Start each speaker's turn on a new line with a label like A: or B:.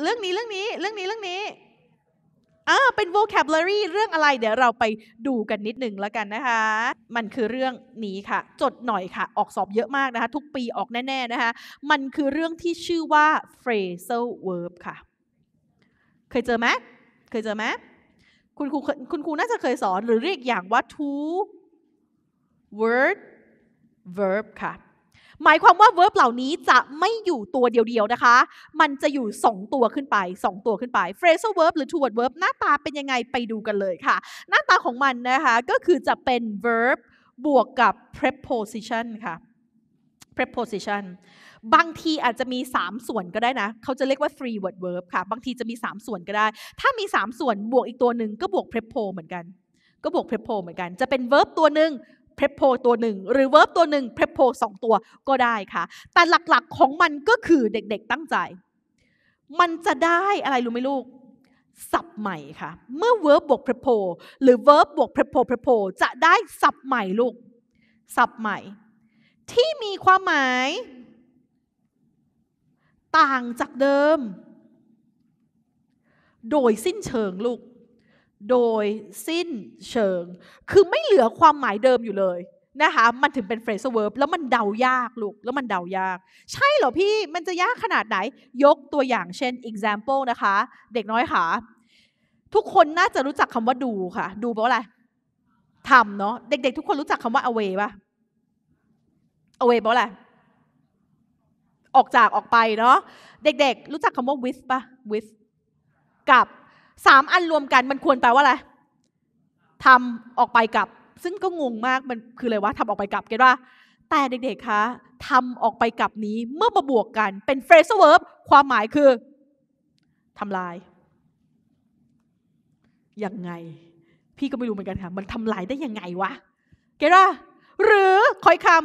A: เรื่องนี้เรื่องนี้เรื่องนี้เรื่องนี้ อ่า เป็น vocabulary เรื่องอะไร เดี๋ยวเราไปดูกันนิดหนึ่งแล้วกันนะคะ มันคือเรื่องนี้ค่ะ จดหน่อยค่ะ ออกสอบเยอะมากนะคะ ทุกปีออกแน่ ๆนะคะ มันคือเรื่องที่ชื่อว่า phrasal verb ค่ะ เคยเจอไหมเคยเจอไหมคุณครูคุณครูน่าจะเคยสอนหรือเรียกอย่างว่า two word verb ค่ะหมายความว่า verb เหล่านี้จะไม่อยู่ตัวเดียวๆนะคะ มันจะอยู่ 2 ตัวขึ้นไป 2 ตัวขึ้นไป phrasal verb หรือ toward verb หน้าตาเป็นยังไงไปดูกันเลยค่ะ หน้าตาของมันนะคะก็คือจะเป็น verb บวกกับ preposition ค่ะ preposition บางทีอาจจะมี 3 ส่วนก็ได้นะเขาจะเรียกว่า three word verb ค่ะ บางทีจะมี 3 ส่วนก็ได้ ถ้ามี 3 ส่วนบวกอีกตัวหนึ่งก็บวก prepo เหมือนกัน ก็บวก prepo เหมือนกัน จะเป็น verb ตัวหนึ่งพ r e โ o ตัวหนึ่ง หรือเวิร์บตัวหนึ่งพ p โพสองตัวก็ได้ค่ะ แต่หลักๆของมันก็คือเด็กๆตั้งใจ มันจะได้อะไรรู้ไหมลูก สับใหม่ค่ะ เมื่อเวิร์บบวกพ r e โพหรือเวิร์บบวก p r e โพพ r e โพจะได้สับใหม่ลูกสับใหม่ ที่มีความหมาย ต่างจากเดิม โดยสิ้นเชิงลูกโดยสิ้นเชิง คือไม่เหลือความหมายเดิมอยู่เลยนะคะมันถึงเป็น phrasal verb แล้วมันเดายากลูกแล้วมันเดายาก ใช่เหรอพี่มันจะยากขนาดไหน ยกตัวอย่างเช่น example นะคะ เด็กน้อยค่ะ ทุกคนน่าจะรู้จักคำว่าดูค่ะ ดูแปลว่าอะไรทำเนาะเด็กๆทุกคนรู้จักคำว่า away ป่ะ away แปลว่าอะไรออกจากออกไปเนาะเด็กๆรู้จักคำว่า with ป่ะ with กับสามอันรวมกันมันควรแปลว่าอะไรทำออกไปกับ ซึ่งก็งงมากมันคืออะไรวะทำออกไปกับ เก็ตว่าแต่เด็ก ๆคะทำออกไปกับนี้เมื่อมาบวกกันเป็น phrasal verb ความหมายคือทำลาย ยังไง พี่ก็ไม่รู้เหมือนกันค่ะ มันทำลายได้ยังไงวะ เกว่าหรือ คอยคำ